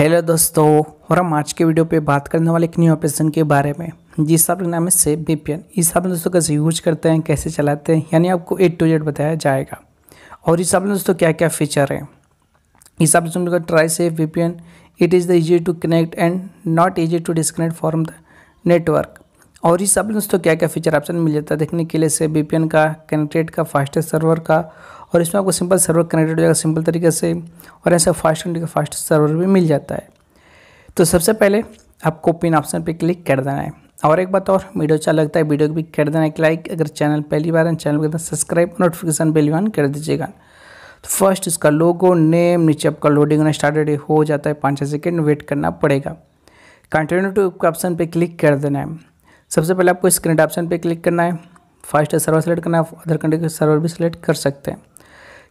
hello दोस्तों और हम आज के वीडियो पे बात करने वाले एक न्यू ऑपरेशन के बारे में जिस आपका नाम है सेफ बी पी एन इस आपने दोस्तों कैसे यूज करते हैं कैसे चलाते हैं यानी आपको ए टू जेड बताया जाएगा और इस आपने दोस्तों क्या क्या फीचर है इस ऑपरेशन का try safe V P N it is the easy to connect and not easy to disconnect from the network और इस आपने दोस्तों क्या क्या फीचर ऑप्शन मिल जाता है देखने के लिए सेफ बी पी एन का कनेक्टेड का फास्टेस्ट सर्वर का और इसमें आपको सिंपल सर्वर कनेक्टेड हो जाएगा सिंपल तरीके से और ऐसा फास्ट का फास्ट सर्वर भी मिल जाता है तो सबसे पहले आपको पिन ऑप्शन पे क्लिक कर देना है और एक बात और वीडियो अच्छा लगता है वीडियो को भी कर देना है लाइक अगर चैनल पहली बार है चैनल को सब्सक्राइब नोटिफिकेशन बेल ऑन कर दीजिएगा तो फर्स्ट इसका लोगो नेम नीचे आपका लोडिंग होना स्टार्टेड हो जाता है पाँच छः सेकेंड वेट करना पड़ेगा कंटिन्यू टू ऑप्शन पर क्लिक कर देना है सबसे पहले आपको स्क्रीन ऑप्शन पर क्लिक करना है फास्ट सर्वर सेलेक्ट करना है अदर कंट्री का सर्वर भी सिलेक्ट कर सकते हैं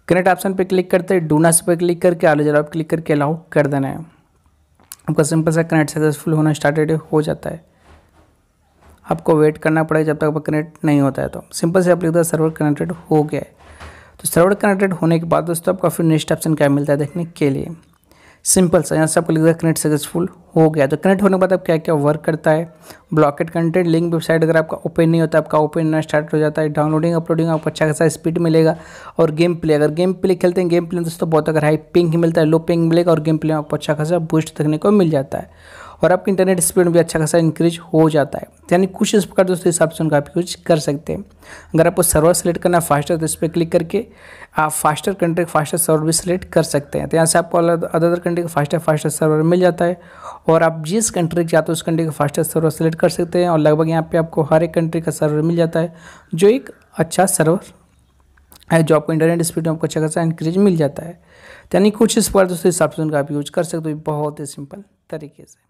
कनेक्ट ऑप्शन पे क्लिक करते हैं डूनास पे क्लिक करके आलो जरा क्लिक करके अलाउ कर देना है आपका सिंपल सा कनेक्ट सक्सेसफुल होना स्टार्टेड हो जाता है आपको वेट करना पड़ेगा जब तक आपका कनेक्ट नहीं होता है तो सिंपल से आप लिखता है सर्वर कनेक्टेड हो गया है तो सर्वर कनेक्टेड होने के बाद दोस्तों आपका फिर नेक्स्ट ऑप्शन क्या मिलता है देखने के लिए सिंपल सा यहाँ सबको लिखा कनेक्ट सक्सेसफुल हो गया तो कनेक्ट होने के बाद अब क्या क्या वर्क करता है ब्लॉकेट कंटेंट लिंक वेबसाइट अगर आपका ओपन नहीं होता आपका ओपन ना स्टार्ट हो जाता है डाउनलोडिंग अपलोडिंग आपको अच्छा खासा स्पीड मिलेगा और गेम प्ले अगर गेम प्ले खेलते हैं गेम प्ले दोस्तों बहुत अगर हाई पिंक मिलता है लो पिंक मिलेगा और गेम प्ले में आपको अच्छा खासा बूस्ट देखने को मिल जाता है और आपकी इंटरनेट स्पीड भी अच्छा खासा इंक्रीज हो जाता है यानी कुछ इस प्रकार दोस्तों हिसाब से उनका आप यूज कर सकते हैं अगर आपको सर्वर सेलेक्ट करना है फास्टर तो इस पर क्लिक करके आप फास्टर कंट्री का फास्टर सर्वर भी सिलेक्ट कर सकते हैं तो यहाँ से आपको अदर कंट्री का फास्टर फास्टर सर्वर मिल जाता है और आप जिस कंट्री के जाते हो उस कंट्री का फास्टर सर्वर सेलेक्ट कर सकते हैं और लगभग यहाँ पर आपको हर एक कंट्री का सर्वर मिल जाता है जो एक अच्छा सर्वर है जो आपको इंटरनेट स्पीड में आपको अच्छा खासा इंक्रीज मिल जाता है तो यानी कुछ इस पर दोस्तों हिसाब से उनका आप यूज कर सकते हो बहुत ही सिंपल तरीके से